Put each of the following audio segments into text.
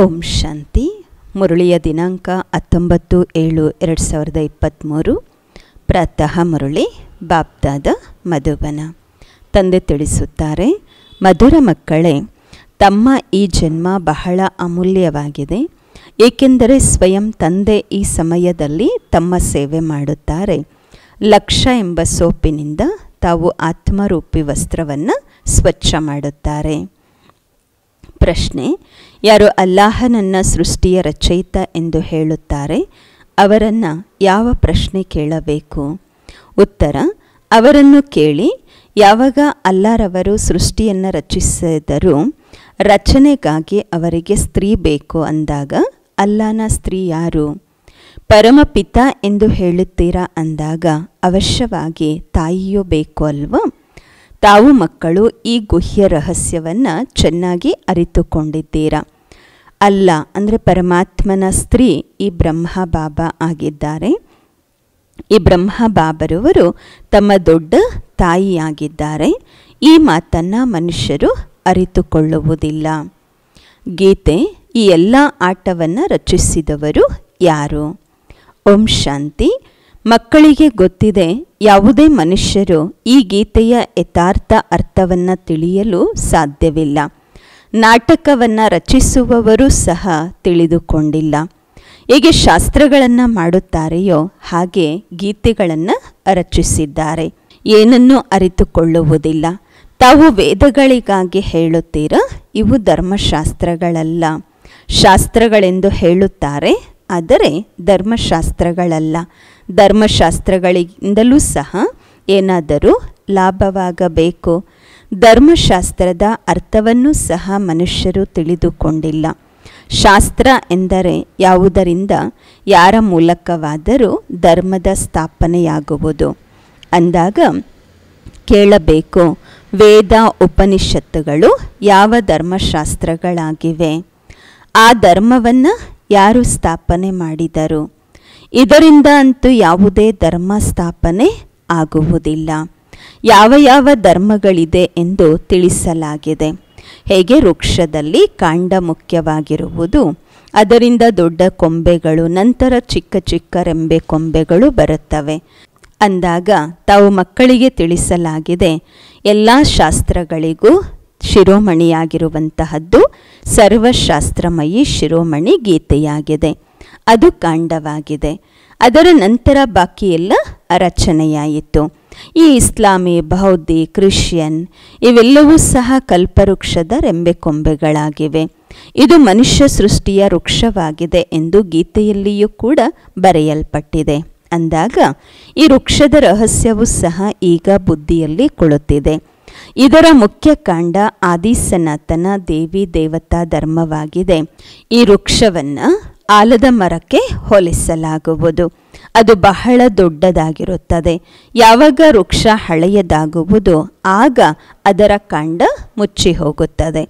ಓಂ ಶಾಂತಿ ಮುರುಳಿಯ ದಿನಾಂಕ ಹತ್ತೊಂಬತ್ತು ಏಳು ಎರಡು ಸಾವಿರದ ಇಪ್ಪತ್ತ್ಮೂರು ಪ್ರಾತಃ ಮುರಳಿ ಬಾಪ್ದಾದ ಮಧುಬನ ತಂದೆ ತಿಳಿಸುತ್ತಾರೆ ಮಧುರ ಮಕ್ಕಳೇ ತಮ್ಮ ಈ ಜನ್ಮ ಬಹಳ ಅಮೂಲ್ಯವಾಗಿದೆ ಏಕೆಂದರೆ ಸ್ವಯಂ ತಂದೆ ಈ ಸಮಯದಲ್ಲಿ ತಮ್ಮ ಸೇವೆ ಮಾಡುತ್ತಾರೆ ಲಕ್ಷ ಎಂಬ ಸೋಪಿನಿಂದ ತಾವು ಆತ್ಮರೂಪಿ ವಸ್ತ್ರವನ್ನು ಸ್ವಚ್ಛ ಮಾಡುತ್ತಾರೆ ಪ್ರಶ್ನೆ ಯಾರು ಅಲ್ಲಾಹನನ್ನ ಸೃಷ್ಟಿಯ ರಚಯಿತ ಎಂದು ಹೇಳುತ್ತಾರೆ ಅವರನ್ನು ಯಾವ ಪ್ರಶ್ನೆ ಕೇಳಬೇಕು ಉತ್ತರ ಅವರನ್ನು ಕೇಳಿ ಯಾವಾಗ ಅಲ್ಲಾರವರು ಸೃಷ್ಟಿಯನ್ನು ರಚಿಸಿದರೂ ರಚನೆಗಾಗಿ ಅವರಿಗೆ ಸ್ತ್ರೀ ಬೇಕು ಅಂದಾಗ ಅಲ್ಲಾನ ಸ್ತ್ರೀ ಯಾರು ಪರಮಪಿತ ಎಂದು ಹೇಳುತ್ತೀರಾ ಅಂದಾಗ ಅವಶ್ಯವಾಗಿ ತಾಯಿಯೂ ಬೇಕು ಅಲ್ವಾ ತಾವು ಮಕ್ಕಳು ಈ ಗುಹ್ಯ ರಹಸ್ಯವನ್ನು ಚೆನ್ನಾಗಿ ಅರಿತುಕೊಂಡಿದ್ದೀರಾ ಅಲ್ಲ ಅಂದರೆ ಪರಮಾತ್ಮನ ಸ್ತ್ರೀ ಈ ಬ್ರಹ್ಮ ಬಾಬಾ ಆಗಿದ್ದಾರೆ ಈ ಬ್ರಹ್ಮ ಬಾಬರವರು ತಮ್ಮ ದೊಡ್ಡ ತಾಯಿಯಾಗಿದ್ದಾರೆ ಈ ಮಾತನ್ನು ಮನುಷ್ಯರು ಅರಿತುಕೊಳ್ಳುವುದಿಲ್ಲ ಗೀತೆ ಈ ಎಲ್ಲ ಆಟವನ್ನು ರಚಿಸಿದವರು ಯಾರು ಓಂ ಶಾಂತಿ ಮಕ್ಕಳಿಗೆ ಗೊತ್ತಿದೆ ಯಾವುದೇ ಮನುಷ್ಯರು ಈ ಗೀತೆಯ ಯಥಾರ್ಥ ಅರ್ಥವನ್ನು ತಿಳಿಯಲು ಸಾಧ್ಯವಿಲ್ಲ ನಾಟಕವನ್ನು ರಚಿಸುವವರು ಸಹ ತಿಳಿದುಕೊಂಡಿಲ್ಲ ಹೇಗೆ ಶಾಸ್ತ್ರಗಳನ್ನು ಮಾಡುತ್ತಾರೆಯೋ ಹಾಗೆ ಗೀತೆಗಳನ್ನು ರಚಿಸಿದ್ದಾರೆ ಏನನ್ನೂ ಅರಿತುಕೊಳ್ಳುವುದಿಲ್ಲ ತಾವು ವೇದಗಳಿಗಾಗಿ ಹೇಳುತ್ತೀರ ಇವು ಧರ್ಮಶಾಸ್ತ್ರಗಳಲ್ಲ ಶಾಸ್ತ್ರಗಳೆಂದು ಹೇಳುತ್ತಾರೆ ಆದರೆ ಧರ್ಮಶಾಸ್ತ್ರಗಳಲ್ಲ ಧರ್ಮಶಾಸ್ತ್ರಗಳಿಂದಲೂ ಸಹ ಏನಾದರೂ ಲಾಭವಾಗಬೇಕು ಧರ್ಮಶಾಸ್ತ್ರದ ಅರ್ಥವನ್ನು ಸಹ ಮನುಷ್ಯರು ತಿಳಿದುಕೊಂಡಿಲ್ಲ ಶಾಸ್ತ್ರ ಎಂದರೆ ಯಾವುದರಿಂದ ಯಾರ ಮೂಲಕವಾದರೂ ಧರ್ಮದ ಸ್ಥಾಪನೆಯಾಗುವುದು ಅಂದಾಗ ಕೇಳಬೇಕು ವೇದ ಉಪನಿಷತ್ತುಗಳು ಯಾವ ಧರ್ಮಶಾಸ್ತ್ರಗಳಾಗಿವೆ ಆ ಧರ್ಮವನ್ನು ಯಾರು ಸ್ಥಾಪನೆ ಮಾಡಿದರು ಇದರಿಂದ ಅಂತೂ ಯಾವುದೇ ಧರ್ಮ ಸ್ಥಾಪನೆ ಆಗುವುದಿಲ್ಲ ಯಾವ ಯಾವ ಧರ್ಮಗಳಿದೆ ಎಂದು ತಿಳಿಸಲಾಗಿದೆ ಹೇಗೆ ವೃಕ್ಷದಲ್ಲಿ ಕಾಂಡ ಮುಖ್ಯವಾಗಿರುವುದು ಅದರಿಂದ ದೊಡ್ಡ ಕೊಂಬೆಗಳು ನಂತರ ಚಿಕ್ಕ ಚಿಕ್ಕ ರೆಂಬೆ ಕೊಂಬೆಗಳು ಬರುತ್ತವೆ ಅಂದಾಗ ತಾವು ಮಕ್ಕಳಿಗೆ ತಿಳಿಸಲಾಗಿದೆ ಎಲ್ಲ ಶಾಸ್ತ್ರಗಳಿಗೂ ಶಿರೋಮಣಿಯಾಗಿರುವಂತಹದ್ದು ಸರ್ವಶಾಸ್ತ್ರಮಯಿ ಶಿರೋಮಣಿ ಗೀತೆಯಾಗಿದೆ ಅದು ಕಾಂಡವಾಗಿದೆ ಅದರ ನಂತರ ಬಾಕಿ ಎಲ್ಲ ರಚನೆಯಾಯಿತು ಈ ಇಸ್ಲಾಮಿ ಬೌದ್ಧಿ ಕ್ರಿಶ್ಚಿಯನ್ ಇವೆಲ್ಲವೂ ಸಹ ಕಲ್ಪವೃಕ್ಷದ ರೆಂಬೆಕೊಂಬೆಗಳಾಗಿವೆ ಇದು ಮನುಷ್ಯ ಸೃಷ್ಟಿಯ ವೃಕ್ಷವಾಗಿದೆ ಎಂದು ಗೀತೆಯಲ್ಲಿಯೂ ಕೂಡ ಬರೆಯಲ್ಪಟ್ಟಿದೆ ಅಂದಾಗ ಈ ವೃಕ್ಷದ ರಹಸ್ಯವೂ ಸಹ ಈಗ ಬುದ್ಧಿಯಲ್ಲಿ ಕೊಳುತ್ತಿದೆ ಇದರ ಮುಖ್ಯ ಕಾಂಡ ಆದಿ ಸನಾತನ ದೇವಿ ದೇವತಾ ಧರ್ಮವಾಗಿದೆ ಈ ವೃಕ್ಷವನ್ನು ಆಲದ ಮರಕ್ಕೆ ಹೋಲಿಸಲಾಗುವುದು ಅದು ಬಹಳ ದೊಡ್ಡದಾಗಿರುತ್ತದೆ ಯಾವಾಗ ವೃಕ್ಷ ಹಳೆಯದಾಗುವುದು ಆಗ ಅದರ ಕಾಂಡ ಮುಚ್ಚಿ ಹೋಗುತ್ತದೆ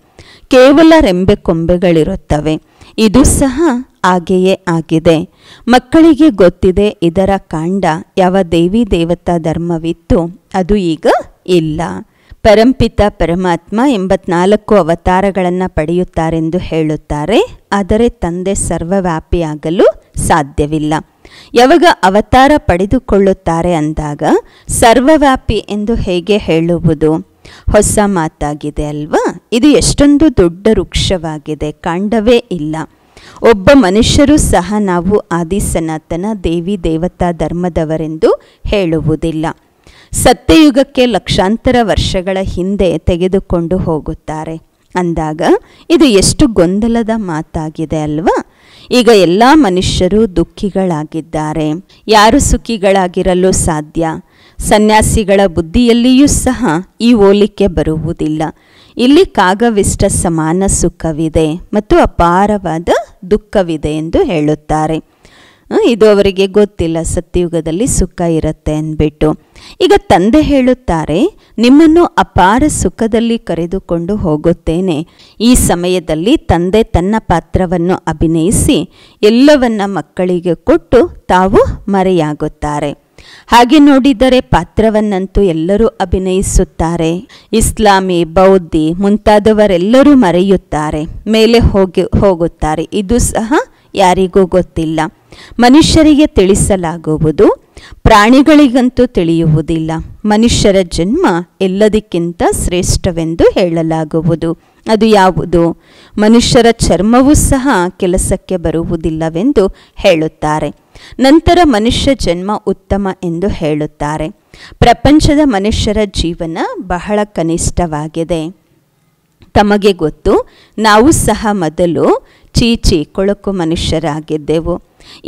ಕೇವಲ ರೆಂಬೆ ಕೊಂಬೆಗಳಿರುತ್ತವೆ ಇದು ಸಹ ಹಾಗೆಯೇ ಆಗಿದೆ ಮಕ್ಕಳಿಗೆ ಗೊತ್ತಿದೆ ಇದರ ಕಾಂಡ ಯಾವ ದೇವಿ ದೇವತಾ ಧರ್ಮವಿತ್ತು ಅದು ಈಗ ಇಲ್ಲ ಪರಂಪಿತ ಪರಮಾತ್ಮ ಎಂಬತ್ನಾಲ್ಕು ಅವತಾರಗಳನ್ನು ಪಡೆಯುತ್ತಾರೆಂದು ಹೇಳುತ್ತಾರೆ ಆದರೆ ತಂದೆ ಸರ್ವವ್ಯಾಪಿಯಾಗಲು ಸಾಧ್ಯವಿಲ್ಲ ಯಾವಾಗ ಅವತಾರ ಪಡೆದುಕೊಳ್ಳುತ್ತಾರೆ ಅಂದಾಗ ಸರ್ವವ್ಯಾಪಿ ಎಂದು ಹೇಗೆ ಹೇಳುವುದು ಹೊಸ ಮಾತಾಗಿದೆ ಅಲ್ವಾ ಇದು ಎಷ್ಟೊಂದು ದೊಡ್ಡ ವೃಕ್ಷವಾಗಿದೆ ಕಾಂಡವೇ ಇಲ್ಲ ಒಬ್ಬ ಮನುಷ್ಯರು ಸಹ ನಾವು ಆದಿ ಸನಾತನ ದೇವಿ ದೇವತಾ ಧರ್ಮದವರೆಂದು ಹೇಳುವುದಿಲ್ಲ ಸತ್ಯಯುಗಕ್ಕೆ ಲಕ್ಷಾಂತರ ವರ್ಷಗಳ ಹಿಂದೆ ತೆಗೆದುಕೊಂಡು ಹೋಗುತ್ತಾರೆ ಅಂದಾಗ ಇದು ಎಷ್ಟು ಗೊಂದಲದ ಮಾತಾಗಿದೆ ಅಲ್ವಾ ಈಗ ಎಲ್ಲ ಮನುಷ್ಯರು ದುಃಖಿಗಳಾಗಿದ್ದಾರೆ ಯಾರು ಸುಖಿಗಳಾಗಿರಲು ಸಾಧ್ಯ ಸನ್ಯಾಸಿಗಳ ಬುದ್ಧಿಯಲ್ಲಿಯೂ ಸಹ ಈ ಹೋಲಿಕೆ ಬರುವುದಿಲ್ಲ ಇಲ್ಲಿ ಕಾಗವಿಷ್ಟ ಸಮಾನ ಸುಖವಿದೆ ಮತ್ತು ಅಪಾರವಾದ ದುಃಖವಿದೆ ಎಂದು ಹೇಳುತ್ತಾರೆ ಇದು ಅವರಿಗೆ ಗೊತ್ತಿಲ್ಲ ಸತ್ಯಯುಗದಲ್ಲಿ ಸುಖ ಇರುತ್ತೆ ಅಂದ್ಬಿಟ್ಟು ಈಗ ತಂದೆ ಹೇಳುತ್ತಾರೆ ನಿಮ್ಮನ್ನು ಅಪಾರ ಸುಖದಲ್ಲಿ ಕರೆದುಕೊಂಡು ಹೋಗುತ್ತೇನೆ ಈ ಸಮಯದಲ್ಲಿ ತಂದೆ ತನ್ನ ಪಾತ್ರವನ್ನು ಅಭಿನಯಿಸಿ ಎಲ್ಲವನ್ನ ಮಕ್ಕಳಿಗೆ ಕೊಟ್ಟು ತಾವು ಮರೆಯಾಗುತ್ತಾರೆ ಹಾಗೆ ನೋಡಿದರೆ ಪಾತ್ರವನ್ನಂತೂ ಎಲ್ಲರೂ ಅಭಿನಯಿಸುತ್ತಾರೆ ಇಸ್ಲಾಮಿ ಬೌದ್ಧಿ ಮುಂತಾದವರೆಲ್ಲರೂ ಮರೆಯುತ್ತಾರೆ ಮೇಲೆ ಹೋಗಿ ಹೋಗುತ್ತಾರೆ ಇದು ಸಹ ಯಾರಿಗೂ ಗೊತ್ತಿಲ್ಲ ಮನುಷ್ಯರಿಗೆ ತಿಳಿಸಲಾಗುವುದು ಪ್ರಾಣಿಗಳಿಗಂತೂ ತಿಳಿಯುವುದಿಲ್ಲ ಮನುಷ್ಯರ ಜನ್ಮ ಎಲ್ಲದಕ್ಕಿಂತ ಶ್ರೇಷ್ಠವೆಂದು ಹೇಳಲಾಗುವುದು ಅದು ಯಾವುದು ಮನುಷ್ಯರ ಚರ್ಮವೂ ಸಹ ಕೆಲಸಕ್ಕೆ ಬರುವುದಿಲ್ಲವೆಂದು ಹೇಳುತ್ತಾರೆ ನಂತರ ಮನುಷ್ಯ ಜನ್ಮ ಉತ್ತಮ ಎಂದು ಹೇಳುತ್ತಾರೆ ಪ್ರಪಂಚದ ಮನುಷ್ಯರ ಜೀವನ ಬಹಳ ಕನಿಷ್ಠವಾಗಿದೆ ತಮಗೆ ಗೊತ್ತು ನಾವು ಸಹ ಮೊದಲು ಚೀಚಿ ಕೊಳಕು ಮನುಷ್ಯರಾಗಿದ್ದೆವು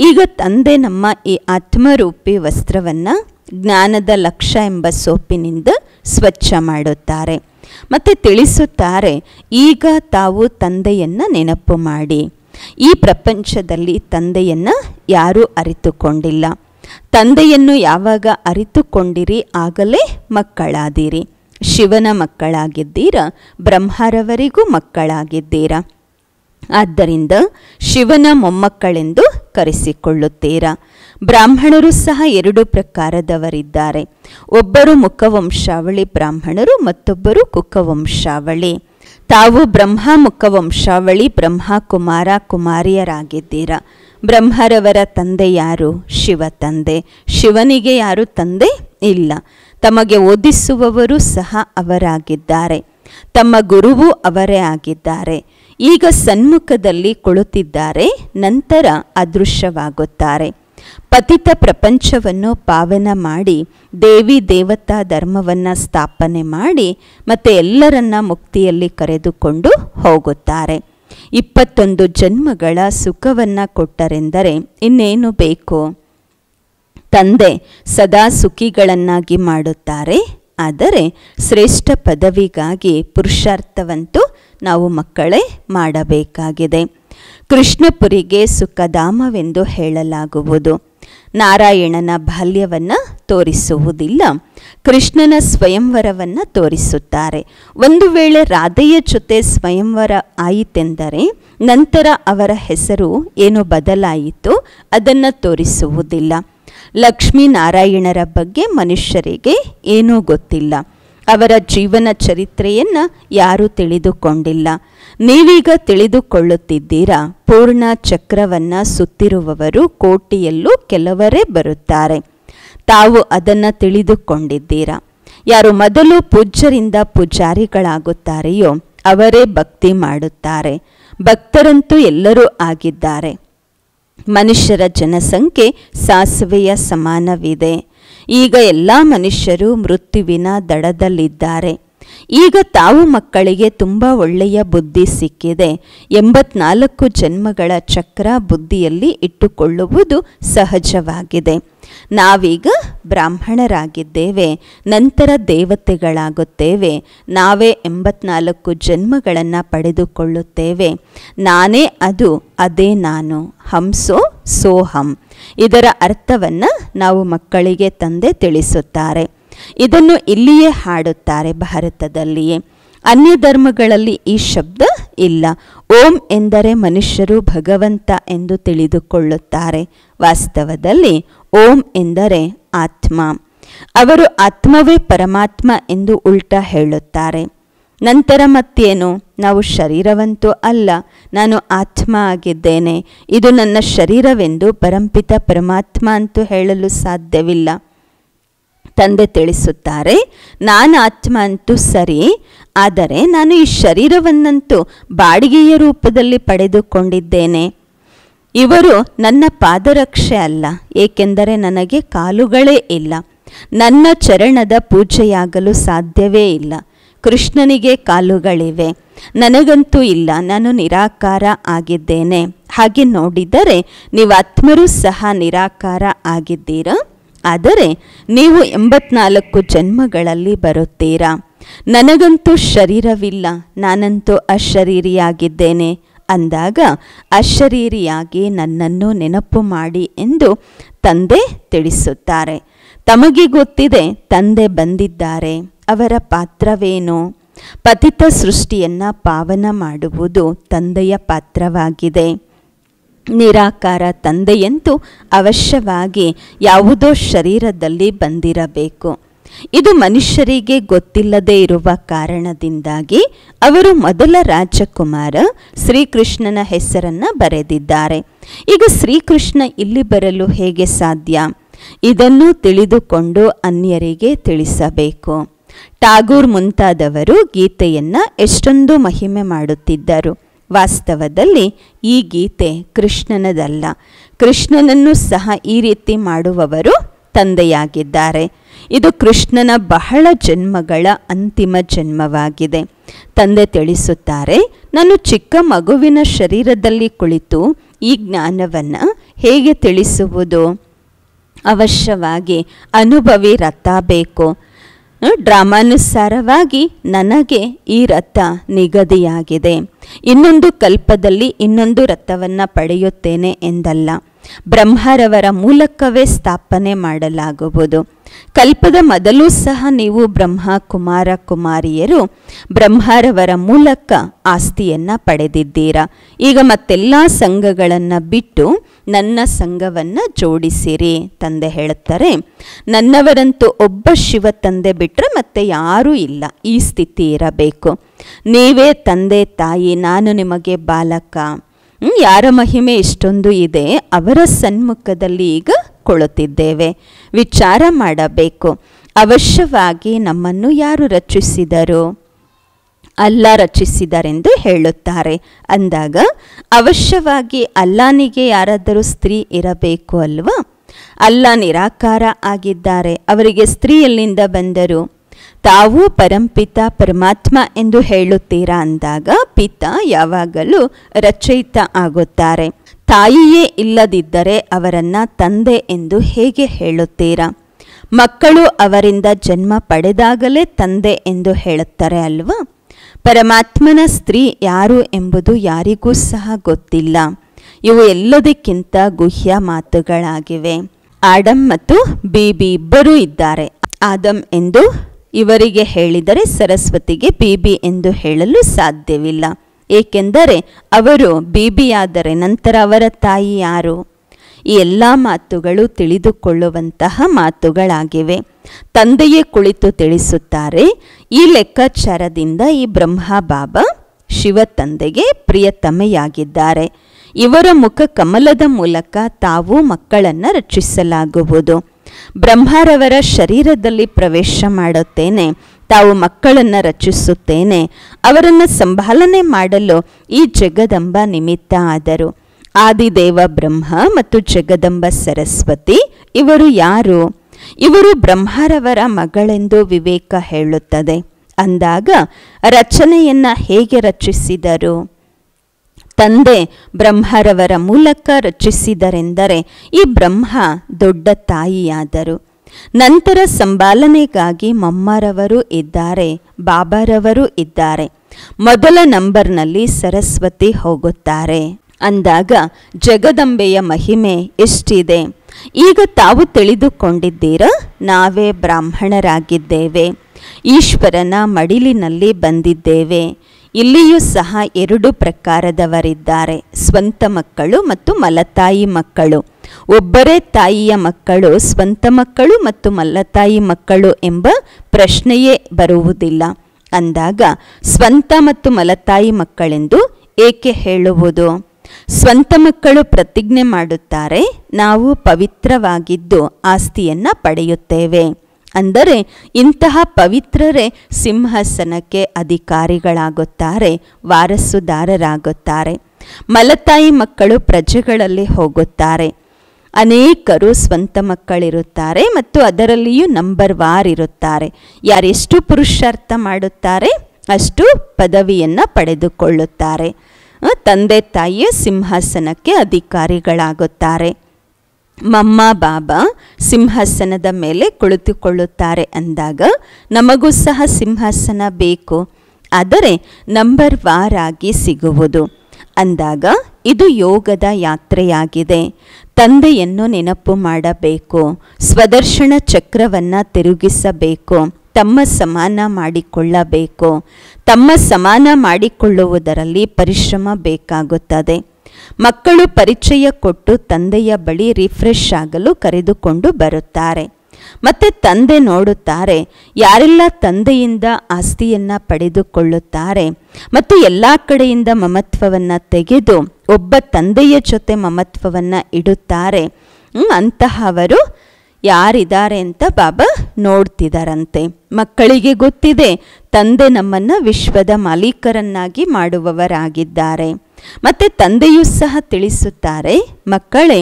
ಈಗ ತಂದೆ ನಮ್ಮ ಈ ಆತ್ಮರೂಪಿ ವಸ್ತ್ರವನ್ನು ಜ್ಞಾನದ ಲಕ್ಷ ಎಂಬ ಸೋಪಿನಿಂದ ಸ್ವಚ್ಛ ಮಾಡುತ್ತಾರೆ ಮತ್ತು ತಿಳಿಸುತ್ತಾರೆ ಈಗ ತಾವು ತಂದೆಯನ್ನು ನೆನಪು ಮಾಡಿ ಈ ಪ್ರಪಂಚದಲ್ಲಿ ತಂದೆಯನ್ನು ಯಾರೂ ಅರಿತುಕೊಂಡಿಲ್ಲ ತಂದೆಯನ್ನು ಯಾವಾಗ ಅರಿತುಕೊಂಡಿರಿ ಆಗಲೇ ಮಕ್ಕಳಾದಿರಿ ಶಿವನ ಮಕ್ಕಳಾಗಿದ್ದೀರಾ ಬ್ರಹ್ಮರವರಿಗೂ ಮಕ್ಕಳಾಗಿದ್ದೀರ ಆದ್ದರಿಂದ ಶಿವನ ಮೊಮ್ಮಕ್ಕಳೆಂದು ಕರೆಸಿಕೊಳ್ಳುತ್ತೀರಾ ಬ್ರಾಹ್ಮಣರು ಸಹ ಎರಡು ಪ್ರಕಾರದವರಿದ್ದಾರೆ ಒಬ್ಬರು ಮುಖವಂಶಾವಳಿ ಬ್ರಾಹ್ಮಣರು ಮತ್ತೊಬ್ಬರು ಕುಕ್ಕವಂಶಾವಳಿ ತಾವು ಬ್ರಹ್ಮ ಮುಖವಂಶಾವಳಿ ಬ್ರಹ್ಮ ಕುಮಾರ ಕುಮಾರಿಯರಾಗಿದ್ದೀರಾ ಬ್ರಹ್ಮರವರ ತಂದೆ ಯಾರು ಶಿವ ತಂದೆ ಶಿವನಿಗೆ ಯಾರು ತಂದೆ ಇಲ್ಲ ತಮಗೆ ಓದಿಸುವವರು ಸಹ ಅವರಾಗಿದ್ದಾರೆ ತಮ್ಮ ಗುರುವು ಅವರೇ ಆಗಿದ್ದಾರೆ ಈಗ ಸನ್ಮುಖದಲ್ಲಿ ಕುಳಿತಿದ್ದಾರೆ ನಂತರ ಅದೃಶ್ಯವಾಗುತ್ತಾರೆ ಪತಿತ ಪ್ರಪಂಚವನ್ನು ಪಾವನ ಮಾಡಿ ದೇವಿ ದೇವತಾ ಧರ್ಮವನ್ನು ಸ್ಥಾಪನೆ ಮಾಡಿ ಮತ್ತೆ ಎಲ್ಲರನ್ನ ಮುಕ್ತಿಯಲ್ಲಿ ಕರೆದುಕೊಂಡು ಹೋಗುತ್ತಾರೆ ಇಪ್ಪತ್ತೊಂದು ಜನ್ಮಗಳ ಸುಖವನ್ನು ಕೊಟ್ಟರೆಂದರೆ ಇನ್ನೇನು ಬೇಕು ತಂದೆ ಸದಾ ಸುಖಿಗಳನ್ನಾಗಿ ಮಾಡುತ್ತಾರೆ ಆದರೆ ಶ್ರೇಷ್ಠ ಪದವಿಗಾಗಿ ಪುರುಷಾರ್ಥವಂತೂ ನಾವು ಮಕ್ಕಳೇ ಮಾಡಬೇಕಾಗಿದೆ ಕೃಷ್ಣಪುರಿಗೆ ಸುಖಧಾಮವೆಂದು ಹೇಳಲಾಗುವುದು ನಾರಾಯಣನ ಬಾಲ್ಯವನ್ನು ತೋರಿಸುವುದಿಲ್ಲ ಕೃಷ್ಣನ ಸ್ವಯಂವರವನ್ನು ತೋರಿಸುತ್ತಾರೆ ಒಂದು ವೇಳೆ ರಾಧೆಯ ಜೊತೆ ಸ್ವಯಂವರ ಆಯಿತೆಂದರೆ ನಂತರ ಅವರ ಹೆಸರು ಏನು ಬದಲಾಯಿತು ಅದನ್ನು ತೋರಿಸುವುದಿಲ್ಲ ಲಕ್ಷ್ಮೀನಾರಾಯಣರ ಬಗ್ಗೆ ಮನುಷ್ಯರಿಗೆ ಏನೂ ಗೊತ್ತಿಲ್ಲ ಅವರ ಜೀವನ ಚರಿತ್ರೆಯನ್ನು ಯಾರೂ ತಿಳಿದುಕೊಂಡಿಲ್ಲ ನೀವೀಗ ತಿಳಿದುಕೊಳ್ಳುತ್ತಿದ್ದೀರಾ ಪೂರ್ಣ ಚಕ್ರವನ್ನು ಸುತ್ತಿರುವವರು ಕೋಟಿಯಲ್ಲೂ ಕೆಲವರೇ ಬರುತ್ತಾರೆ ತಾವು ಅದನ್ನು ತಿಳಿದುಕೊಂಡಿದ್ದೀರಾ ಯಾರು ಮೊದಲು ಪೂಜ್ಯರಿಂದ ಪೂಜಾರಿಗಳಾಗುತ್ತಾರೆಯೋ ಅವರೇ ಭಕ್ತಿ ಮಾಡುತ್ತಾರೆ ಭಕ್ತರಂತೂ ಎಲ್ಲರೂ ಆಗಿದ್ದಾರೆ ಮನುಷ್ಯರ ಜನಸಂಖ್ಯೆ ಸಾಸಿವೆಯ ಸಮಾನವಿದೆ ಈಗ ಎಲ್ಲ ಮನುಷ್ಯರು ಮೃತ್ಯುವಿನ ದಡದಲ್ಲಿದ್ದಾರೆ ಈಗ ತಾವು ಮಕ್ಕಳಿಗೆ ತುಂಬ ಒಳ್ಳೆಯ ಬುದ್ಧಿ ಸಿಕ್ಕಿದೆ ಎಂಬತ್ನಾಲ್ಕು ಜನ್ಮಗಳ ಚಕ್ರ ಬುದ್ಧಿಯಲ್ಲಿ ಇಟ್ಟುಕೊಳ್ಳುವುದು ಸಹಜವಾಗಿದೆ ನಾವೀಗ ಬ್ರಾಹ್ಮಣರಾಗಿದ್ದೇವೆ ನಂತರ ದೇವತೆಗಳಾಗುತ್ತೇವೆ ನಾವೇ ಎಂಬತ್ನಾಲ್ಕು ಜನ್ಮಗಳನ್ನು ಪಡೆದುಕೊಳ್ಳುತ್ತೇವೆ ನಾನೇ ಅದು ಅದೇ ನಾನು ಹಂಸೋ ಸೋಹಂ ಇದರ ಅರ್ಥವನ್ನು ನಾವು ಮಕ್ಕಳಿಗೆ ತಂದೆ ತಿಳಿಸುತ್ತಾರೆ ಇದನ್ನು ಇಲ್ಲಿಯೇ ಹಾಡುತ್ತಾರೆ ಭಾರತದಲ್ಲಿಯೇ ಅನ್ಯ ಧರ್ಮಗಳಲ್ಲಿ ಈ ಶಬ್ದ ಇಲ್ಲ ಓಂ ಎಂದರೆ ಮನುಷ್ಯರು ಭಗವಂತ ಎಂದು ತಿಳಿದುಕೊಳ್ಳುತ್ತಾರೆ ವಾಸ್ತವದಲ್ಲಿ ಓಂ ಎಂದರೆ ಆತ್ಮ ಅವರು ಆತ್ಮವೇ ಪರಮಾತ್ಮ ಎಂದು ಉಲ್ಟಾ ಹೇಳುತ್ತಾರೆ ನಂತರ ಮತ್ತೇನು ನಾವು ಶರೀರವಂತೂ ಅಲ್ಲ ನಾನು ಆತ್ಮ ಆಗಿದ್ದೇನೆ ಇದು ನನ್ನ ಶರೀರವೆಂದು ಪರಂಪಿತ ಪರಮಾತ್ಮ ಅಂತೂ ಹೇಳಲು ಸಾಧ್ಯವಿಲ್ಲ ತಂದೆ ತಿಳಿಸುತ್ತಾರೆ ನಾನು ಆತ್ಮ ಅಂತೂ ಸರಿ ಆದರೆ ನಾನು ಈ ಶರೀರವನ್ನಂತೂ ಬಾಡಿಗೆಯ ರೂಪದಲ್ಲಿ ಪಡೆದುಕೊಂಡಿದ್ದೇನೆ ಇವರು ನನ್ನ ಪಾದರಕ್ಷೆ ಅಲ್ಲ ಏಕೆಂದರೆ ನನಗೆ ಕಾಲುಗಳೇ ಇಲ್ಲ ನನ್ನ ಚರಣದ ಪೂಜೆಯಾಗಲು ಸಾಧ್ಯವೇ ಇಲ್ಲ ಕೃಷ್ಣನಿಗೆ ಕಾಲುಗಳಿವೆ ನನಗಂತೂ ಇಲ್ಲ ನಾನು ನಿರಾಕಾರ ಆಗಿದ್ದೇನೆ ಹಾಗೆ ನೋಡಿದರೆ ನೀವು ಆತ್ಮರೂ ಸಹ ನಿರಾಕಾರ ಆಗಿದ್ದೀರ ಆದರೆ ನೀವು ಎಂಬತ್ನಾಲ್ಕು ಜನ್ಮಗಳಲ್ಲಿ ಬರುತ್ತೀರಾ ನನಗಂತೂ ಶರೀರವಿಲ್ಲ ನಾನಂತೂ ಅಶರೀರಿಯಾಗಿದ್ದೇನೆ ಅಂದಾಗ ಅಶರೀರಿಯಾಗಿ ನನ್ನನ್ನು ನೆನಪು ಮಾಡಿ ಎಂದು ತಂದೆ ತಿಳಿಸುತ್ತಾರೆ ತಮಗೆ ಗೊತ್ತಿದೆ ತಂದೆ ಬಂದಿದ್ದಾರೆ ಅವರ ಪಾತ್ರವೇನು ಪತಿತ ಸೃಷ್ಟಿಯನ್ನು ಪಾವನ ಮಾಡುವುದು ತಂದೆಯ ಪಾತ್ರವಾಗಿದೆ ನಿರಾಕಾರ ತಂದೆಯಂತೂ ಅವಶ್ಯವಾಗಿ ಯಾವುದೋ ಶರೀರದಲ್ಲಿ ಬಂದಿರಬೇಕು ಇದು ಮನುಷ್ಯರಿಗೆ ಗೊತ್ತಿಲ್ಲದೇ ಇರುವ ಕಾರಣದಿಂದಾಗಿ ಅವರು ಮೊದಲ ರಾಜಕುಮಾರ ಶ್ರೀಕೃಷ್ಣನ ಹೆಸರನ್ನು ಬರೆದಿದ್ದಾರೆ ಈಗ ಶ್ರೀಕೃಷ್ಣ ಇಲ್ಲಿ ಬರಲು ಹೇಗೆ ಸಾಧ್ಯ ಇದನ್ನು ತಿಳಿದುಕೊಂಡು ಅನ್ಯರಿಗೆ ತಿಳಿಸಬೇಕು ಟಾಗೂರ್ ಮುಂತಾದವರು ಗೀತೆಯನ್ನು ಎಷ್ಟೊಂದು ಮಹಿಮೆ ಮಾಡುತ್ತಿದ್ದರು ವಾಸ್ತವದಲ್ಲಿ ಈ ಗೀತೆ ಕೃಷ್ಣನದಲ್ಲ ಕೃಷ್ಣನನ್ನು ಸಹ ಈ ರೀತಿ ಮಾಡುವವರು ತಂದೆಯಾಗಿದ್ದಾರೆ ಇದು ಕೃಷ್ಣನ ಬಹಳ ಜನ್ಮಗಳ ಅಂತಿಮ ಜನ್ಮವಾಗಿದೆ ತಂದೆ ತಿಳಿಸುತ್ತಾರೆ ನಾನು ಚಿಕ್ಕ ಮಗುವಿನ ಶರೀರದಲ್ಲಿ ಕುಳಿತು ಈ ಜ್ಞಾನವನ್ನು ಹೇಗೆ ತಿಳಿಸುವುದು ಅವಶ್ಯವಾಗಿ ಅನುಭವಿ ರಥ ಬೇಕು ಡ್ರಾಮಾನುಸಾರವಾಗಿ ನನಗೆ ಈ ರಥ ನಿಗದಿಯಾಗಿದೆ ಇನ್ನೊಂದು ಕಲ್ಪದಲ್ಲಿ ಇನ್ನೊಂದು ರಥವನ್ನು ಪಡೆಯುತ್ತೇನೆ ಎಂದಲ್ಲ ಬ್ರಹ್ಮರವರ ಮೂಲಕವೇ ಸ್ಥಾಪನೆ ಮಾಡಲಾಗುವುದು ಕಲ್ಪದ ಮೊದಲು ಸಹ ನೀವು ಬ್ರಹ್ಮ ಕುಮಾರ ಕುಮಾರಿಯರು ಬ್ರಹ್ಮರವರ ಮೂಲಕ ಆಸ್ತಿಯನ್ನು ಪಡೆದಿದ್ದೀರಾ ಈಗ ಮತ್ತೆಲ್ಲ ಸಂಘಗಳನ್ನು ಬಿಟ್ಟು ನನ್ನ ಸಂಘವನ್ನು ಜೋಡಿಸಿರಿ ತಂದೆ ಹೇಳುತ್ತಾರೆ ನನ್ನವರಂತೂ ಒಬ್ಬ ಶಿವ ತಂದೆ ಬಿಟ್ಟರೆ ಮತ್ತೆ ಯಾರೂ ಇಲ್ಲ ಈ ಸ್ಥಿತಿ ಇರಬೇಕು ನೀವೇ ತಂದೆ ತಾಯಿ ನಾನು ನಿಮಗೆ ಬಾಲಕ ಯಾರ ಮಹಿಮೆ ಇಷ್ಟೊಂದು ಇದೆ ಅವರ ಸನ್ಮುಖದಲ್ಲಿ ಈಗ ಕೊಳುತ್ತಿದ್ದೇವೆ ವಿಚಾರ ಮಾಡಬೇಕು ಅವಶ್ಯವಾಗಿ ನಮ್ಮನ್ನು ಯಾರು ರಚಿಸಿದರು ಅಲ್ಲ ರಚಿಸಿದರೆಂದು ಹೇಳುತ್ತಾರೆ ಅಂದಾಗ ಅವಶ್ಯವಾಗಿ ಅಲ್ಲಾನಿಗೆ ಯಾರಾದರೂ ಸ್ತ್ರೀ ಇರಬೇಕು ಅಲ್ವಾ ಅಲ್ಲ ನಿರಾಕಾರ ಆಗಿದ್ದಾರೆ ಅವರಿಗೆ ಸ್ತ್ರೀ ಎಲ್ಲಿಂದ ಬಂದರು ತಾವು ಪರಂಪಿತ ಪರಮಾತ್ಮ ಎಂದು ಹೇಳುತ್ತೀರಾ ಅಂದಾಗ ಪಿತ ಯಾವಾಗಲೂ ರಚಯಿತ ಆಗುತ್ತಾರೆ ತಾಯಿಯೇ ಇಲ್ಲದಿದ್ದರೆ ಅವರನ್ನ ತಂದೆ ಎಂದು ಹೇಗೆ ಹೇಳುತ್ತೀರಾ ಮಕ್ಕಳು ಅವರಿಂದ ಜನ್ಮ ಪಡೆದಾಗಲೇ ತಂದೆ ಎಂದು ಹೇಳುತ್ತಾರೆ ಅಲ್ವಾ ಪರಮಾತ್ಮನ ಸ್ತ್ರೀ ಯಾರು ಎಂಬುದು ಯಾರಿಗೂ ಸಹ ಗೊತ್ತಿಲ್ಲ ಇವು ಎಲ್ಲದಕ್ಕಿಂತ ಗುಹ್ಯ ಮಾತುಗಳಾಗಿವೆ ಆಡಮ್ ಮತ್ತು ಬೀಬಿ ಇಬ್ಬರೂ ಇದ್ದಾರೆ ಆದಮ್ ಎಂದು ಇವರಿಗೆ ಹೇಳಿದರೆ ಸರಸ್ವತಿಗೆ ಬೀಬಿ ಎಂದು ಹೇಳಲು ಸಾಧ್ಯವಿಲ್ಲ ಏಕೆಂದರೆ ಅವರು ಬಿಬಿಯಾದರೆ ನಂತರ ಅವರ ತಾಯಿ ಯಾರು ಈ ಎಲ್ಲ ಮಾತುಗಳು ತಿಳಿದುಕೊಳ್ಳುವಂತಹ ಮಾತುಗಳಾಗಿವೆ ತಂದೆಯೇ ಕುಳಿತು ತಿಳಿಸುತ್ತಾರೆ ಈ ಲೆಕ್ಕಾಚಾರದಿಂದ ಈ ಬಾಬಾ ಶಿವ ತಂದೆಗೆ ಪ್ರಿಯತಮೆಯಾಗಿದ್ದಾರೆ ಇವರ ಮುಖ ಕಮಲದ ಮೂಲಕ ತಾವು ಮಕ್ಕಳನ್ನು ರಚಿಸಲಾಗುವುದು ಬ್ರಹ್ಮರವರ ಶರೀರದಲ್ಲಿ ಪ್ರವೇಶ ಮಾಡುತ್ತೇನೆ ತಾವು ಮಕ್ಕಳನ್ನು ರಚಿಸುತ್ತೇನೆ ಅವರನ್ನು ಸಂಭಾಲನೆ ಮಾಡಲು ಈ ಜಗದಂಬ ನಿಮಿತ್ತ ಆದರು ಆದಿದೇವ ಬ್ರಹ್ಮ ಮತ್ತು ಜಗದಂಬ ಸರಸ್ವತಿ ಇವರು ಯಾರು ಇವರು ಬ್ರಹ್ಮರವರ ಮಗಳೆಂದು ವಿವೇಕ ಹೇಳುತ್ತದೆ ಅಂದಾಗ ರಚನೆಯನ್ನು ಹೇಗೆ ರಚಿಸಿದರು ತಂದೆ ಬ್ರಹ್ಮರವರ ಮೂಲಕ ರಚಿಸಿದರೆಂದರೆ ಈ ಬ್ರಹ್ಮ ದೊಡ್ಡ ತಾಯಿಯಾದರು ನಂತರ ಸಂಭಾಲನೆಗಾಗಿ ಮಮ್ಮರವರು ಇದ್ದಾರೆ ಬಾಬಾರವರು ಇದ್ದಾರೆ ಮೊದಲ ನಂಬರ್ನಲ್ಲಿ ಸರಸ್ವತಿ ಹೋಗುತ್ತಾರೆ ಅಂದಾಗ ಜಗದಂಬೆಯ ಮಹಿಮೆ ಎಷ್ಟಿದೆ ಈಗ ತಾವು ತಿಳಿದುಕೊಂಡಿದ್ದೀರ ನಾವೇ ಬ್ರಾಹ್ಮಣರಾಗಿದ್ದೇವೆ ಈಶ್ವರನ ಮಡಿಲಿನಲ್ಲಿ ಬಂದಿದ್ದೇವೆ ಇಲ್ಲಿಯೂ ಸಹ ಎರಡು ಪ್ರಕಾರದವರಿದ್ದಾರೆ ಸ್ವಂತ ಮಕ್ಕಳು ಮತ್ತು ಮಲತಾಯಿ ಮಕ್ಕಳು ಒಬ್ಬರೇ ತಾಯಿಯ ಮಕ್ಕಳು ಸ್ವಂತ ಮಕ್ಕಳು ಮತ್ತು ಮಲ್ಲತಾಯಿ ಮಕ್ಕಳು ಎಂಬ ಪ್ರಶ್ನೆಯೇ ಬರುವುದಿಲ್ಲ ಅಂದಾಗ ಸ್ವಂತ ಮತ್ತು ಮಲತಾಯಿ ಮಕ್ಕಳೆಂದು ಏಕೆ ಹೇಳುವುದು ಸ್ವಂತ ಮಕ್ಕಳು ಪ್ರತಿಜ್ಞೆ ಮಾಡುತ್ತಾರೆ ನಾವು ಪವಿತ್ರವಾಗಿದ್ದು ಆಸ್ತಿಯನ್ನು ಪಡೆಯುತ್ತೇವೆ ಅಂದರೆ ಇಂತಹ ಪವಿತ್ರರೇ ಸಿಂಹಾಸನಕ್ಕೆ ಅಧಿಕಾರಿಗಳಾಗುತ್ತಾರೆ ವಾರಸುದಾರರಾಗುತ್ತಾರೆ ಮಲತಾಯಿ ಮಕ್ಕಳು ಪ್ರಜೆಗಳಲ್ಲಿ ಹೋಗುತ್ತಾರೆ ಅನೇಕರು ಸ್ವಂತ ಮಕ್ಕಳಿರುತ್ತಾರೆ ಮತ್ತು ಅದರಲ್ಲಿಯೂ ನಂಬರ್ ವಾರ್ ಇರುತ್ತಾರೆ ಯಾರೆಷ್ಟು ಪುರುಷಾರ್ಥ ಮಾಡುತ್ತಾರೆ ಅಷ್ಟು ಪದವಿಯನ್ನು ಪಡೆದುಕೊಳ್ಳುತ್ತಾರೆ ತಂದೆ ತಾಯಿಯ ಸಿಂಹಾಸನಕ್ಕೆ ಅಧಿಕಾರಿಗಳಾಗುತ್ತಾರೆ ಮಮ್ಮ ಬಾಬಾ ಸಿಂಹಾಸನದ ಮೇಲೆ ಕುಳಿತುಕೊಳ್ಳುತ್ತಾರೆ ಅಂದಾಗ ನಮಗೂ ಸಹ ಸಿಂಹಾಸನ ಬೇಕು ಆದರೆ ನಂಬರ್ ವಾರ್ ಆಗಿ ಸಿಗುವುದು ಅಂದಾಗ ಇದು ಯೋಗದ ಯಾತ್ರೆಯಾಗಿದೆ ತಂದೆಯನ್ನು ನೆನಪು ಮಾಡಬೇಕು ಸ್ವದರ್ಶನ ಚಕ್ರವನ್ನು ತಿರುಗಿಸಬೇಕು ತಮ್ಮ ಸಮಾನ ಮಾಡಿಕೊಳ್ಳಬೇಕು ತಮ್ಮ ಸಮಾನ ಮಾಡಿಕೊಳ್ಳುವುದರಲ್ಲಿ ಪರಿಶ್ರಮ ಬೇಕಾಗುತ್ತದೆ ಮಕ್ಕಳು ಪರಿಚಯ ಕೊಟ್ಟು ತಂದೆಯ ಬಳಿ ರಿಫ್ರೆಶ್ ಆಗಲು ಕರೆದುಕೊಂಡು ಬರುತ್ತಾರೆ ಮತ್ತೆ ತಂದೆ ನೋಡುತ್ತಾರೆ ಯಾರೆಲ್ಲ ತಂದೆಯಿಂದ ಆಸ್ತಿಯನ್ನು ಪಡೆದುಕೊಳ್ಳುತ್ತಾರೆ ಮತ್ತು ಎಲ್ಲ ಕಡೆಯಿಂದ ಮಮತ್ವವನ್ನು ತೆಗೆದು ಒಬ್ಬ ತಂದೆಯ ಜೊತೆ ಮಮತ್ವವನ್ನು ಇಡುತ್ತಾರೆ ಅಂತಹವರು ಯಾರಿದ್ದಾರೆ ಅಂತ ಬಾಬಾ ನೋಡ್ತಿದ್ದಾರಂತೆ ಮಕ್ಕಳಿಗೆ ಗೊತ್ತಿದೆ ತಂದೆ ನಮ್ಮನ್ನು ವಿಶ್ವದ ಮಾಲೀಕರನ್ನಾಗಿ ಮಾಡುವವರಾಗಿದ್ದಾರೆ ಮತ್ತು ತಂದೆಯೂ ಸಹ ತಿಳಿಸುತ್ತಾರೆ ಮಕ್ಕಳೇ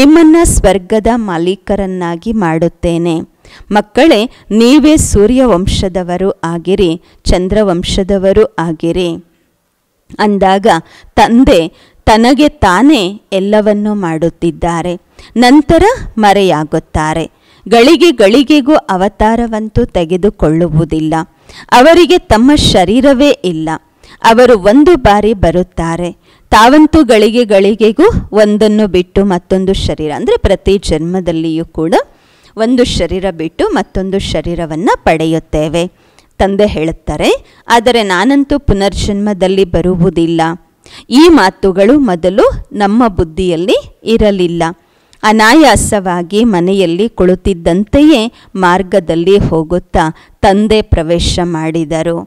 ನಿಮ್ಮನ್ನು ಸ್ವರ್ಗದ ಮಾಲೀಕರನ್ನಾಗಿ ಮಾಡುತ್ತೇನೆ ಮಕ್ಕಳೇ ನೀವೇ ಸೂರ್ಯವಂಶದವರು ಆಗಿರಿ ಚಂದ್ರವಂಶದವರು ಆಗಿರಿ ಅಂದಾಗ ತಂದೆ ತನಗೆ ತಾನೇ ಎಲ್ಲವನ್ನೂ ಮಾಡುತ್ತಿದ್ದಾರೆ ನಂತರ ಮರೆಯಾಗುತ್ತಾರೆ ಗಳಿಗೆ ಗಳಿಗೆಗೂ ಅವತಾರವಂತೂ ತೆಗೆದುಕೊಳ್ಳುವುದಿಲ್ಲ ಅವರಿಗೆ ತಮ್ಮ ಶರೀರವೇ ಇಲ್ಲ ಅವರು ಒಂದು ಬಾರಿ ಬರುತ್ತಾರೆ ತಾವಂತೂ ಗಳಿಗೆ ಗಳಿಗೆಗೂ ಒಂದನ್ನು ಬಿಟ್ಟು ಮತ್ತೊಂದು ಶರೀರ ಅಂದರೆ ಪ್ರತಿ ಜನ್ಮದಲ್ಲಿಯೂ ಕೂಡ ಒಂದು ಶರೀರ ಬಿಟ್ಟು ಮತ್ತೊಂದು ಶರೀರವನ್ನು ಪಡೆಯುತ್ತೇವೆ ತಂದೆ ಹೇಳುತ್ತಾರೆ ಆದರೆ ನಾನಂತೂ ಪುನರ್ಜನ್ಮದಲ್ಲಿ ಬರುವುದಿಲ್ಲ ಈ ಮಾತುಗಳು ಮೊದಲು ನಮ್ಮ ಬುದ್ಧಿಯಲ್ಲಿ ಇರಲಿಲ್ಲ ಅನಾಯಾಸವಾಗಿ ಮನೆಯಲ್ಲಿ ಕುಳಿತಿದ್ದಂತೆಯೇ ಮಾರ್ಗದಲ್ಲಿ ಹೋಗುತ್ತಾ ತಂದೆ ಪ್ರವೇಶ ಮಾಡಿದರು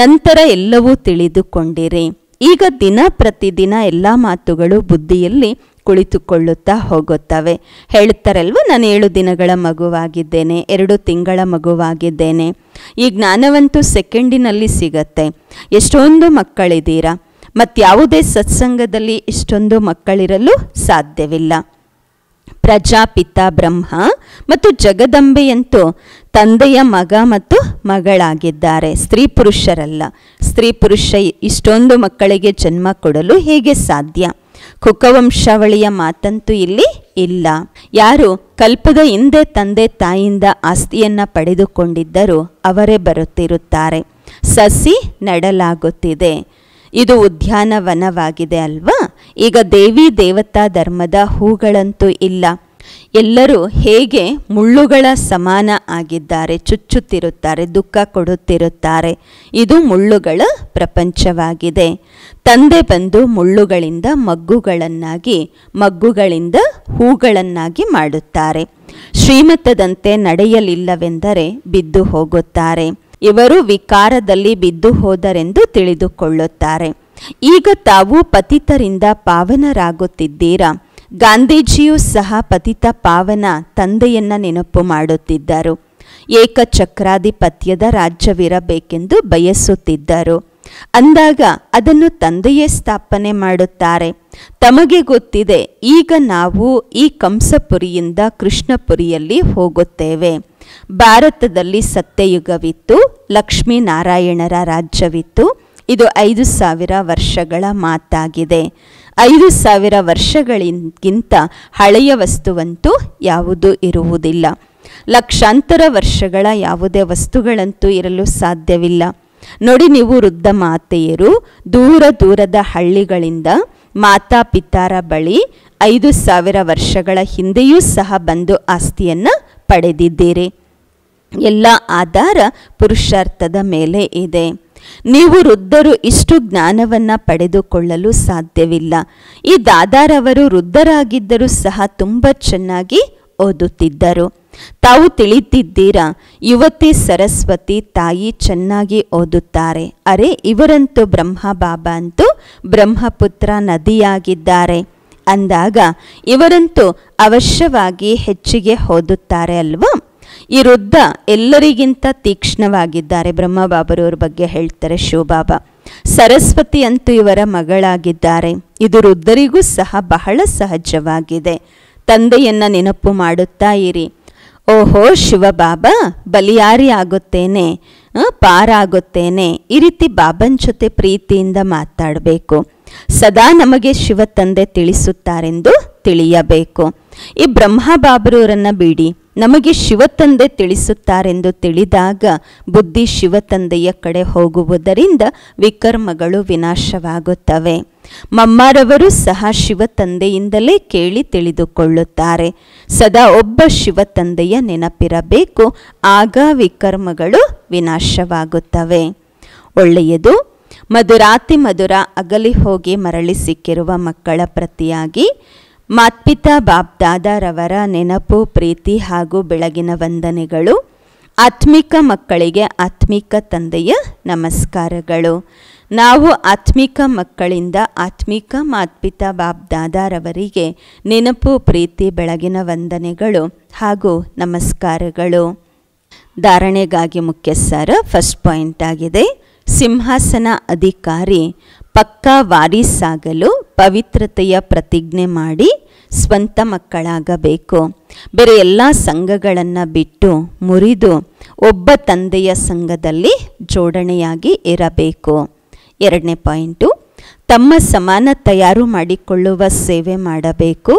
ನಂತರ ಎಲ್ಲವೂ ತಿಳಿದುಕೊಂಡಿರಿ ಈಗ ದಿನ ಪ್ರತಿದಿನ ಎಲ್ಲ ಮಾತುಗಳು ಬುದ್ಧಿಯಲ್ಲಿ ಕುಳಿತುಕೊಳ್ಳುತ್ತಾ ಹೋಗುತ್ತವೆ ಹೇಳುತ್ತಾರಲ್ವ ನಾನು ಏಳು ದಿನಗಳ ಮಗುವಾಗಿದ್ದೇನೆ ಎರಡು ತಿಂಗಳ ಮಗುವಾಗಿದ್ದೇನೆ ಈ ಜ್ಞಾನವಂತೂ ಸೆಕೆಂಡಿನಲ್ಲಿ ಸಿಗತ್ತೆ ಎಷ್ಟೊಂದು ಮಕ್ಕಳಿದ್ದೀರಾ ಯಾವುದೇ ಸತ್ಸಂಗದಲ್ಲಿ ಇಷ್ಟೊಂದು ಮಕ್ಕಳಿರಲು ಸಾಧ್ಯವಿಲ್ಲ ಪ್ರಜಾಪಿತ ಬ್ರಹ್ಮ ಮತ್ತು ಜಗದಂಬೆಯಂತೂ ತಂದೆಯ ಮಗ ಮತ್ತು ಮಗಳಾಗಿದ್ದಾರೆ ಸ್ತ್ರೀ ಪುರುಷರಲ್ಲ ಸ್ತ್ರೀ ಪುರುಷ ಇಷ್ಟೊಂದು ಮಕ್ಕಳಿಗೆ ಜನ್ಮ ಕೊಡಲು ಹೇಗೆ ಸಾಧ್ಯ ಕುಕವಂಶಾವಳಿಯ ಮಾತಂತೂ ಇಲ್ಲಿ ಇಲ್ಲ ಯಾರು ಕಲ್ಪದ ಹಿಂದೆ ತಂದೆ ತಾಯಿಯಿಂದ ಆಸ್ತಿಯನ್ನು ಪಡೆದುಕೊಂಡಿದ್ದರೂ ಅವರೇ ಬರುತ್ತಿರುತ್ತಾರೆ ಸಸಿ ನಡಲಾಗುತ್ತಿದೆ ಇದು ಉದ್ಯಾನವನವಾಗಿದೆ ಅಲ್ವಾ ಈಗ ದೇವಿ ದೇವತಾ ಧರ್ಮದ ಹೂಗಳಂತೂ ಇಲ್ಲ ಎಲ್ಲರೂ ಹೇಗೆ ಮುಳ್ಳುಗಳ ಸಮಾನ ಆಗಿದ್ದಾರೆ ಚುಚ್ಚುತ್ತಿರುತ್ತಾರೆ ದುಃಖ ಕೊಡುತ್ತಿರುತ್ತಾರೆ ಇದು ಮುಳ್ಳುಗಳ ಪ್ರಪಂಚವಾಗಿದೆ ತಂದೆ ಬಂದು ಮುಳ್ಳುಗಳಿಂದ ಮಗ್ಗುಗಳನ್ನಾಗಿ ಮಗ್ಗುಗಳಿಂದ ಹೂಗಳನ್ನಾಗಿ ಮಾಡುತ್ತಾರೆ ಶ್ರೀಮತದಂತೆ ನಡೆಯಲಿಲ್ಲವೆಂದರೆ ಬಿದ್ದು ಹೋಗುತ್ತಾರೆ ಇವರು ವಿಕಾರದಲ್ಲಿ ಬಿದ್ದು ಹೋದರೆಂದು ತಿಳಿದುಕೊಳ್ಳುತ್ತಾರೆ ಈಗ ತಾವು ಪತಿತರಿಂದ ಪಾವನರಾಗುತ್ತಿದ್ದೀರಾ ಗಾಂಧೀಜಿಯೂ ಸಹ ಪತಿತ ಪಾವನ ತಂದೆಯನ್ನ ನೆನಪು ಮಾಡುತ್ತಿದ್ದರು ಏಕಚಕ್ರಾಧಿಪತ್ಯದ ರಾಜ್ಯವಿರಬೇಕೆಂದು ಬಯಸುತ್ತಿದ್ದರು ಅಂದಾಗ ಅದನ್ನು ತಂದೆಯೇ ಸ್ಥಾಪನೆ ಮಾಡುತ್ತಾರೆ ತಮಗೆ ಗೊತ್ತಿದೆ ಈಗ ನಾವು ಈ ಕಂಸಪುರಿಯಿಂದ ಕೃಷ್ಣಪುರಿಯಲ್ಲಿ ಹೋಗುತ್ತೇವೆ ಭಾರತದಲ್ಲಿ ಸತ್ಯಯುಗವಿತ್ತು ಲಕ್ಷ್ಮೀನಾರಾಯಣರ ರಾಜ್ಯವಿತ್ತು ಇದು ಐದು ಸಾವಿರ ವರ್ಷಗಳ ಮಾತಾಗಿದೆ ಐದು ಸಾವಿರ ವರ್ಷಗಳಿಗಿಂತ ಹಳೆಯ ವಸ್ತುವಂತೂ ಯಾವುದೂ ಇರುವುದಿಲ್ಲ ಲಕ್ಷಾಂತರ ವರ್ಷಗಳ ಯಾವುದೇ ವಸ್ತುಗಳಂತೂ ಇರಲು ಸಾಧ್ಯವಿಲ್ಲ ನೋಡಿ ನೀವು ವೃದ್ಧ ಮಾತೆಯರು ದೂರ ದೂರದ ಹಳ್ಳಿಗಳಿಂದ ಮಾತಾ ಪಿತಾರ ಬಳಿ ಐದು ಸಾವಿರ ವರ್ಷಗಳ ಹಿಂದೆಯೂ ಸಹ ಬಂದು ಆಸ್ತಿಯನ್ನು ಪಡೆದಿದ್ದೀರಿ ಎಲ್ಲ ಆಧಾರ ಪುರುಷಾರ್ಥದ ಮೇಲೆ ಇದೆ ನೀವು ವೃದ್ಧರು ಇಷ್ಟು ಜ್ಞಾನವನ್ನು ಪಡೆದುಕೊಳ್ಳಲು ಸಾಧ್ಯವಿಲ್ಲ ಈ ದಾದಾರವರು ವೃದ್ಧರಾಗಿದ್ದರೂ ಸಹ ತುಂಬ ಚೆನ್ನಾಗಿ ಓದುತ್ತಿದ್ದರು ತಾವು ತಿಳಿತಿದ್ದೀರಾ ಯುವತಿ ಸರಸ್ವತಿ ತಾಯಿ ಚೆನ್ನಾಗಿ ಓದುತ್ತಾರೆ ಅರೆ ಇವರಂತೂ ಬ್ರಹ್ಮ ಬಾಬಾ ಅಂತೂ ಬ್ರಹ್ಮಪುತ್ರ ನದಿಯಾಗಿದ್ದಾರೆ ಅಂದಾಗ ಇವರಂತೂ ಅವಶ್ಯವಾಗಿ ಹೆಚ್ಚಿಗೆ ಓದುತ್ತಾರೆ ಅಲ್ವಾ ಈ ವೃದ್ಧ ಎಲ್ಲರಿಗಿಂತ ತೀಕ್ಷ್ಣವಾಗಿದ್ದಾರೆ ಬ್ರಹ್ಮಬಾಬರವ್ರ ಬಗ್ಗೆ ಹೇಳ್ತಾರೆ ಶಿವಬಾಬಾ ಸರಸ್ವತಿ ಅಂತೂ ಇವರ ಮಗಳಾಗಿದ್ದಾರೆ ಇದು ವೃದ್ಧರಿಗೂ ಸಹ ಬಹಳ ಸಹಜವಾಗಿದೆ ತಂದೆಯನ್ನು ನೆನಪು ಮಾಡುತ್ತಾ ಇರಿ ಓಹೋ ಶಿವಬಾಬಾ ಬಲಿಯಾರಿ ಆಗುತ್ತೇನೆ ಪಾರಾಗುತ್ತೇನೆ ಈ ರೀತಿ ಬಾಬನ್ ಜೊತೆ ಪ್ರೀತಿಯಿಂದ ಮಾತಾಡಬೇಕು ಸದಾ ನಮಗೆ ಶಿವ ತಂದೆ ತಿಳಿಸುತ್ತಾರೆಂದು ತಿಳಿಯಬೇಕು ಈ ಬ್ರಹ್ಮ ಬ್ರಹ್ಮಬಾಬ್ರವರನ್ನು ಬಿಡಿ ನಮಗೆ ಶಿವತಂದೆ ತಿಳಿಸುತ್ತಾರೆಂದು ತಿಳಿದಾಗ ಬುದ್ಧಿ ಶಿವತಂದೆಯ ಕಡೆ ಹೋಗುವುದರಿಂದ ವಿಕರ್ಮಗಳು ವಿನಾಶವಾಗುತ್ತವೆ ಮಮ್ಮಾರವರು ಸಹ ಶಿವತಂದೆಯಿಂದಲೇ ಕೇಳಿ ತಿಳಿದುಕೊಳ್ಳುತ್ತಾರೆ ಸದಾ ಒಬ್ಬ ಶಿವತಂದೆಯ ನೆನಪಿರಬೇಕು ಆಗ ವಿಕರ್ಮಗಳು ವಿನಾಶವಾಗುತ್ತವೆ ಒಳ್ಳೆಯದು ಮಧುರಾತಿ ಮಧುರ ಅಗಲಿ ಹೋಗಿ ಮರಳಿ ಸಿಕ್ಕಿರುವ ಮಕ್ಕಳ ಪ್ರತಿಯಾಗಿ ಮಾತ್ಪಿತಾ ಬಾಬ್ ನೆನಪು ಪ್ರೀತಿ ಹಾಗೂ ಬೆಳಗಿನ ವಂದನೆಗಳು ಆತ್ಮಿಕ ಮಕ್ಕಳಿಗೆ ಆತ್ಮಿಕ ತಂದೆಯ ನಮಸ್ಕಾರಗಳು ನಾವು ಆತ್ಮಿಕ ಮಕ್ಕಳಿಂದ ಆತ್ಮಿಕ ಮಾತ್ಪಿತಾ ಬಾಬ್ ನೆನಪು ಪ್ರೀತಿ ಬೆಳಗಿನ ವಂದನೆಗಳು ಹಾಗೂ ನಮಸ್ಕಾರಗಳು ಧಾರಣೆಗಾಗಿ ಮುಖ್ಯಸ್ಥರ ಫಸ್ಟ್ ಪಾಯಿಂಟ್ ಆಗಿದೆ ಸಿಂಹಾಸನ ಅಧಿಕಾರಿ ಪಕ್ಕಾ ವಾರಿಸಾಗಲು ಪವಿತ್ರತೆಯ ಪ್ರತಿಜ್ಞೆ ಮಾಡಿ ಸ್ವಂತ ಮಕ್ಕಳಾಗಬೇಕು ಬೇರೆ ಎಲ್ಲ ಸಂಘಗಳನ್ನು ಬಿಟ್ಟು ಮುರಿದು ಒಬ್ಬ ತಂದೆಯ ಸಂಘದಲ್ಲಿ ಜೋಡಣೆಯಾಗಿ ಇರಬೇಕು ಎರಡನೇ ಪಾಯಿಂಟು ತಮ್ಮ ಸಮಾನ ತಯಾರು ಮಾಡಿಕೊಳ್ಳುವ ಸೇವೆ ಮಾಡಬೇಕು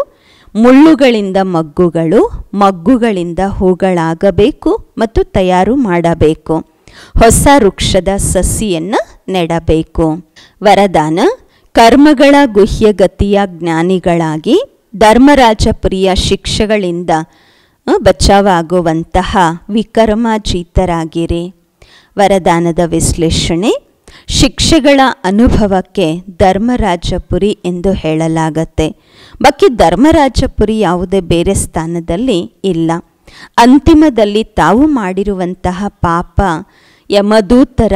ಮುಳ್ಳುಗಳಿಂದ ಮಗ್ಗುಗಳು ಮಗ್ಗುಗಳಿಂದ ಹೂಗಳಾಗಬೇಕು ಮತ್ತು ತಯಾರು ಮಾಡಬೇಕು ಹೊಸ ವೃಕ್ಷದ ಸಸಿಯನ್ನು ನೆಡಬೇಕು ವರದಾನ ಕರ್ಮಗಳ ಗುಹ್ಯಗತಿಯ ಜ್ಞಾನಿಗಳಾಗಿ ಧರ್ಮರಾಜಪುರಿಯ ಶಿಕ್ಷೆಗಳಿಂದ ಬಚಾವಾಗುವಂತಹ ವಿಕರ್ಮಾಚೀತರಾಗಿರಿ ವರದಾನದ ವಿಶ್ಲೇಷಣೆ ಶಿಕ್ಷೆಗಳ ಅನುಭವಕ್ಕೆ ಧರ್ಮರಾಜಪುರಿ ಎಂದು ಹೇಳಲಾಗತ್ತೆ ಬಾಕಿ ಧರ್ಮರಾಜಪುರಿ ಯಾವುದೇ ಬೇರೆ ಸ್ಥಾನದಲ್ಲಿ ಇಲ್ಲ ಅಂತಿಮದಲ್ಲಿ ತಾವು ಮಾಡಿರುವಂತಹ ಪಾಪ ಯಮದೂತರ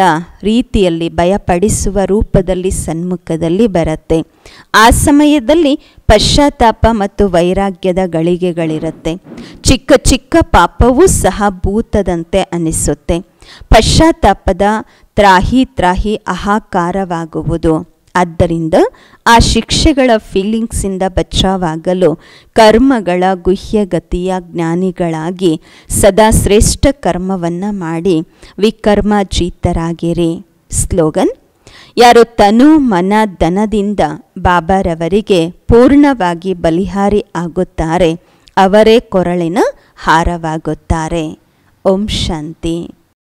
ರೀತಿಯಲ್ಲಿ ಭಯಪಡಿಸುವ ರೂಪದಲ್ಲಿ ಸನ್ಮುಖದಲ್ಲಿ ಬರುತ್ತೆ ಆ ಸಮಯದಲ್ಲಿ ಪಶ್ಚಾತ್ತಾಪ ಮತ್ತು ವೈರಾಗ್ಯದ ಗಳಿಗೆಗಳಿರುತ್ತೆ ಚಿಕ್ಕ ಚಿಕ್ಕ ಪಾಪವೂ ಸಹ ಭೂತದಂತೆ ಅನಿಸುತ್ತೆ ಪಶ್ಚಾತ್ತಾಪದ ತ್ರಾಹಿ ತ್ರಾಹಿ ಅಹಾಕಾರವಾಗುವುದು ಆದ್ದರಿಂದ ಆ ಶಿಕ್ಷೆಗಳ ಫೀಲಿಂಗ್ಸಿಂದ ಬಚಾವಾಗಲು ಕರ್ಮಗಳ ಗುಹ್ಯಗತಿಯ ಜ್ಞಾನಿಗಳಾಗಿ ಸದಾ ಶ್ರೇಷ್ಠ ಕರ್ಮವನ್ನು ಮಾಡಿ ವಿಕರ್ಮ ಜೀತರಾಗಿರಿ ಸ್ಲೋಗನ್ ಯಾರು ತನು ಮನ ದನದಿಂದ ಬಾಬಾರವರಿಗೆ ಪೂರ್ಣವಾಗಿ ಬಲಿಹಾರಿ ಆಗುತ್ತಾರೆ ಅವರೇ ಕೊರಳಿನ ಹಾರವಾಗುತ್ತಾರೆ ಓಂ ಶಾಂತಿ